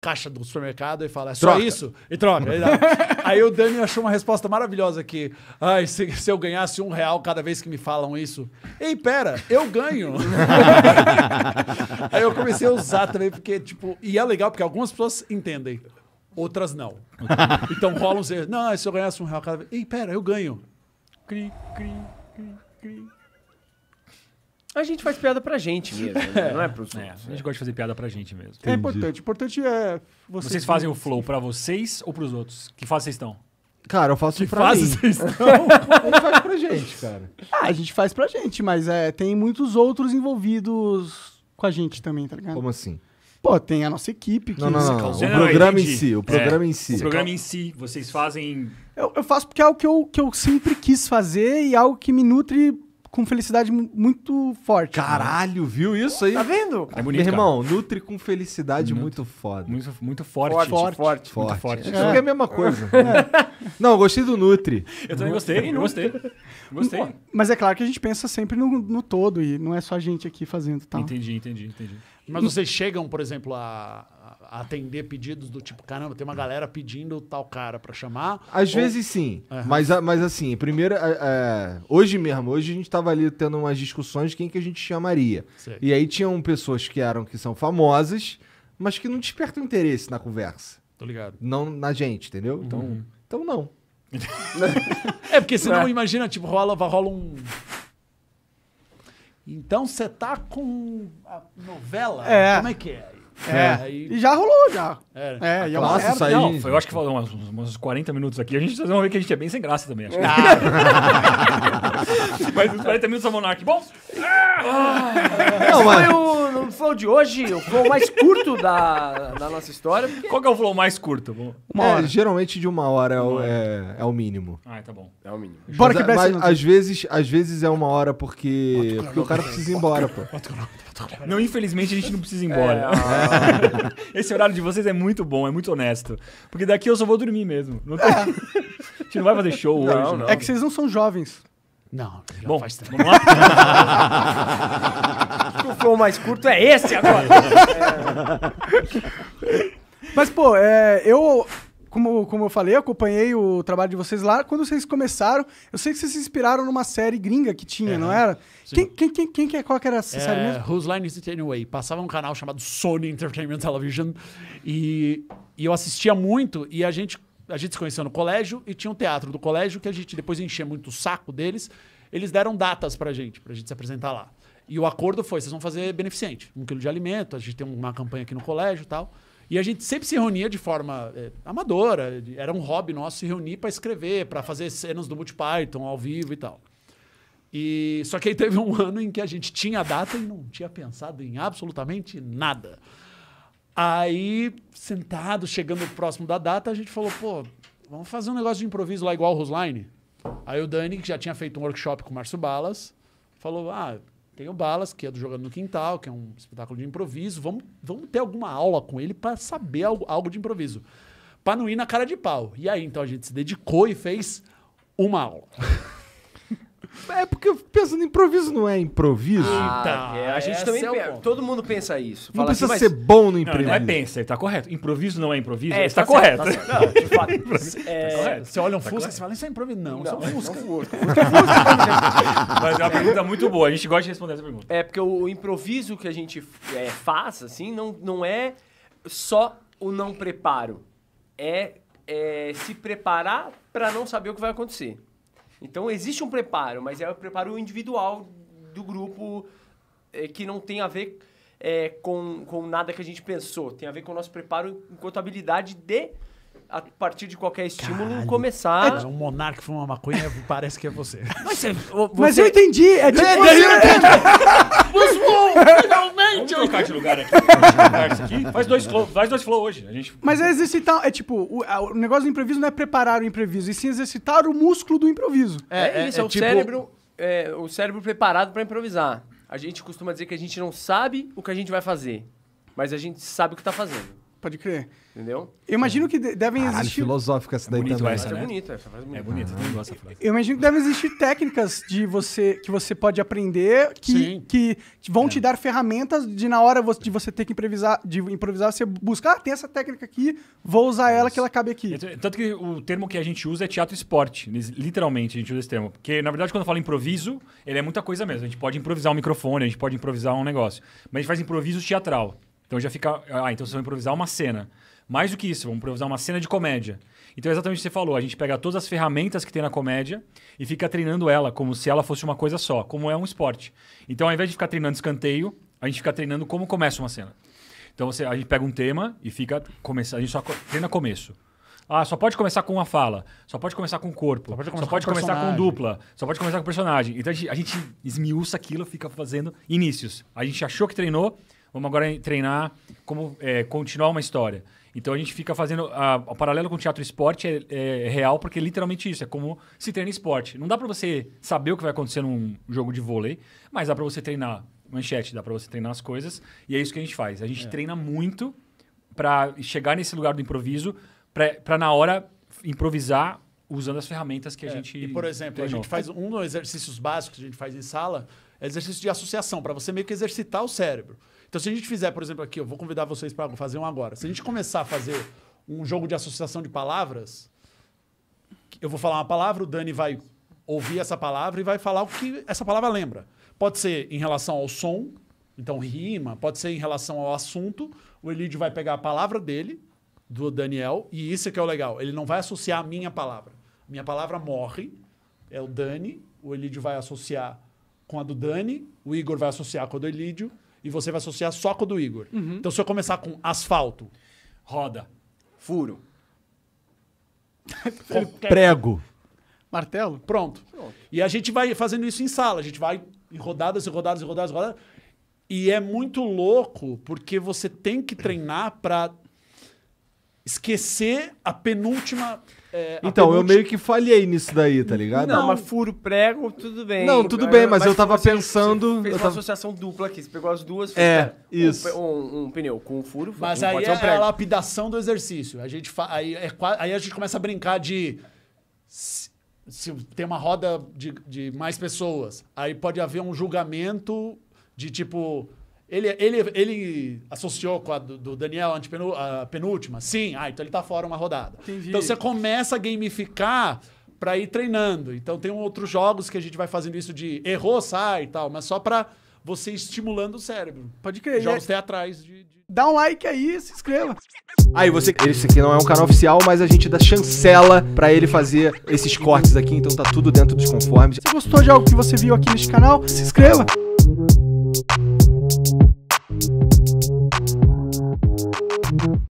caixa do supermercado e fala, é só troca. isso? E troca. É aí o Dani achou uma resposta maravilhosa que, ai, se, se, eu ganhasse um real cada vez que me falam isso, ei, pera, eu ganho. aí eu comecei a usar também, porque, tipo, e é legal porque algumas pessoas entendem, outras não. Então rolam, não, se eu ganhasse um real cada vez, ei, pera, eu ganho. Cri, cri, cri, cri. A gente faz piada pra gente mesmo, né? É. não é pros é, outros. a gente né? gosta de fazer piada pra gente mesmo. É importante. O importante é. Vocês, vocês fazem o flow pra vocês ou pros outros? Que fase vocês estão? Cara, eu faço que pra fase mim. vocês estão? gente faz pra gente, cara. Ah, a gente faz pra gente, mas é, tem muitos outros envolvidos com a gente também, tá ligado? Como assim? Pô, tem a nossa equipe que. Não, não, não. O programa em si, o programa é, em si. O programa em si, vocês fazem. Eu, eu faço porque é algo que eu, que eu sempre quis fazer e é algo que me nutre com felicidade muito forte. Né? Caralho, viu isso aí? Tá vendo? É bonito, Meu irmão, cara. nutre com felicidade muito, muito foda. Muito, muito forte. Forte, forte. forte. Muito forte. É. é. a mesma coisa. É. Né? Não, gostei do Nutri Eu também gostei, eu gostei. Gostei. Mas é claro que a gente pensa sempre no, no todo e não é só a gente aqui fazendo tal. Tá? Entendi, entendi, entendi. Mas vocês chegam, por exemplo, a atender pedidos do tipo, caramba, tem uma galera pedindo tal cara para chamar? Às ou... vezes sim, uhum. mas, mas assim, primeiro, é, é, hoje mesmo, hoje a gente tava ali tendo umas discussões de quem que a gente chamaria. Sei. E aí tinham pessoas que eram, que são famosas, mas que não despertam interesse na conversa. Tô ligado. Não na gente, entendeu? Uhum. Então, então não. é porque senão, é. imagina, tipo, rola, rola um... Então você tá com a novela? É. Como é que é? É. é. E já rolou, já. Era. É, é e classe, aí... eu acho que falou umas, uns 40 minutos aqui. A gente, vocês vão ver que a gente é bem sem graça também. Acho que... É. Mas uns 40 minutos da Monark. Bom... Ah, não, mas... foi o, o flow de hoje, o flow mais curto da, da nossa história. Porque... Qual que é o flow mais curto? uma é, hora. Geralmente de uma hora é, o, é, é o mínimo. Ah, tá bom. É o mínimo. Bora que mas, às, vezes, às vezes é uma hora porque, porque o cara precisa ir embora, pô. Não, infelizmente a gente não precisa ir é, embora. É. Esse horário de vocês é muito bom, é muito honesto. Porque daqui eu só vou dormir mesmo. Não tem... É. A gente não vai fazer show não, hoje. Não. É que vocês não são jovens. Não, Bom, faz tempo. Vamos lá? o flow mais curto é esse agora. É. Mas, pô, é, eu, como, como eu falei, acompanhei o trabalho de vocês lá. Quando vocês começaram, eu sei que vocês se inspiraram numa série gringa que tinha, é, não era? Quem, quem, quem, quem, quem, é? qual que era essa é, série mesmo? Whose Line Is It Anyway? Passava um canal chamado Sony Entertainment Television e, e eu assistia muito e a gente a gente se conheceu no colégio e tinha um teatro do colégio que a gente depois enchia muito o saco deles. Eles deram datas pra gente, pra gente se apresentar lá. E o acordo foi: vocês vão fazer beneficente, um quilo de alimento, a gente tem uma campanha aqui no colégio e tal. E a gente sempre se reunia de forma é, amadora, era um hobby nosso se reunir para escrever, para fazer cenas do Multipython ao vivo e tal. E só que aí teve um ano em que a gente tinha data e não tinha pensado em absolutamente nada. Aí, sentado, chegando próximo da data, a gente falou, pô, vamos fazer um negócio de improviso lá igual o Rosline. Aí o Dani, que já tinha feito um workshop com o Márcio Balas, falou, ah, tem o Balas, que é do Jogando no Quintal, que é um espetáculo de improviso, vamos, vamos ter alguma aula com ele para saber algo, algo de improviso. para não ir na cara de pau. E aí, então, a gente se dedicou e fez uma aula. É porque pensando em improviso não é improviso. Ah, então, é, a gente também. É todo mundo pensa isso. Não precisa assim, ser mas... bom no improviso. Não, não é pensa, tá correto. Improviso não é improviso? É, está tá correto. Certo, tá certo. Não, fato, é... tá correto. Você olha um tá Fusca e fala, isso é improviso. Não, não isso é um Fusca. Fusca. mas é uma pergunta muito boa, a gente gosta de responder essa pergunta. É, porque o improviso que a gente é, faz, assim, não, não é só o não preparo. É, é se preparar para não saber o que vai acontecer. Então existe um preparo, mas é o preparo individual do grupo é, que não tem a ver é, com, com nada que a gente pensou. Tem a ver com o nosso preparo enquanto habilidade de a partir de qualquer estímulo, Caralho. começar. É, um monarca fuma maconha parece que é você. Mas, você, Mas eu entendi. É tipo. É, você... É, finalmente! Vamos trocar de lugar aqui. Faz dois flow, faz dois flow hoje. A gente... Mas é exercitar. É tipo, o, o, negócio do improviso não é preparar o improviso, e sim exercitar o músculo do improviso. É, é, é isso, é, é, o tipo... cérebro. É o cérebro preparado para improvisar. A gente costuma dizer que a gente não sabe o que a gente vai fazer, mas a gente sabe o que tá fazendo. Pode crer. Entendeu? Eu imagino que devem Caralho, existir. filosófica essa é daí bonito também. essa, né? é bonita, essa frase é bonita. É bonita, gosto dessa frase. Eu imagino que devem existir técnicas de você que você pode aprender que, que vão te é. dar ferramentas de na hora de você ter que improvisar, de improvisar você buscar, ah, tem essa técnica aqui, vou usar ela que ela cabe aqui. Então, tanto que o termo que a gente usa é teatro esporte. Literalmente, a gente usa esse termo. Porque, na verdade, quando eu falo improviso, ele é muita coisa mesmo. A gente pode improvisar um microfone, a gente pode improvisar um negócio. Mas a gente faz improviso teatral. Então já fica. Ah, então vocês vão improvisar uma cena. Mais do que isso, vamos improvisar uma cena de comédia. Então é exatamente o que você falou, a gente pega todas as ferramentas que tem na comédia e fica treinando ela como se ela fosse uma coisa só, como é um esporte. Então ao invés de ficar treinando escanteio, a gente fica treinando como começa uma cena. Então você, a gente pega um tema e fica começa, a gente só treina começo. Ah, só pode começar com uma fala, só pode começar com o corpo, só pode começar, só pode com, começar com, dupla, só pode começar com personagem. Então a gente, a gente esmiuça aquilo, fica fazendo inícios. A gente achou que treinou, vamos agora treinar como é, continuar uma história. Então a gente fica fazendo. A, o paralelo com o teatro esporte é, é, real, porque é literalmente isso, é como se treina esporte. Não dá para você saber o que vai acontecer num jogo de vôlei, mas dá para você treinar manchete, dá para você treinar as coisas, e é isso que a gente faz. A gente é. treina muito para chegar nesse lugar do improviso, para na hora improvisar usando as ferramentas que é. a gente. E, por exemplo, treinou. a gente faz um dos exercícios básicos que a gente faz em sala, é exercício de associação, para você meio que exercitar o cérebro. Então, se a gente fizer, por exemplo, aqui, eu vou convidar vocês para fazer um agora. Se a gente começar a fazer um jogo de associação de palavras, eu vou falar uma palavra, o Dani vai ouvir essa palavra e vai falar o que essa palavra lembra. Pode ser em relação ao som, então rima, pode ser em relação ao assunto. O Elidio vai pegar a palavra dele, do Daniel, e isso é que é o legal. Ele não vai associar a minha palavra. Minha palavra morre, é o Dani, o Elidio vai associar com a do Dani, o Igor vai associar com a do Elidio e você vai associar só com o do Igor. Uhum. Então, se eu começar com asfalto, roda, furo, prego, martelo, pronto. pronto. E a gente vai fazendo isso em sala, a gente vai em rodadas e rodadas e rodadas e rodadas. E é muito louco porque você tem que treinar para esquecer a penúltima. É, então, eu meio que falhei nisso daí, tá ligado? Não, não. mas furo prego, tudo bem. Não, tudo bem, mas, mas eu tava você, pensando. Você fez uma tava... associação dupla aqui, você pegou as duas. É, é, isso. Um, um, um, pneu com um furo. Mas um aí é um a lapidação do exercício. A gente fa... aí, é... aí a gente começa a brincar de. Se, se tem uma roda de, de mais pessoas, aí pode haver um julgamento de tipo ele, ele, ele associou com a do, do Daniel a penúltima? Sim. Ah, então ele tá fora uma rodada. Entendi. Então você começa a gamificar para ir treinando. Então tem outros jogos que a gente vai fazendo isso de errou, sai e tal, mas só para você estimulando o cérebro. Pode crer. Jogos até atrás de, de... Dá um like aí, se inscreva. Aí você, esse aqui não é um canal oficial, mas a gente dá chancela para ele fazer esses cortes aqui, então tá tudo dentro dos conformes. Se gostou de algo que você viu aqui neste canal, se inscreva.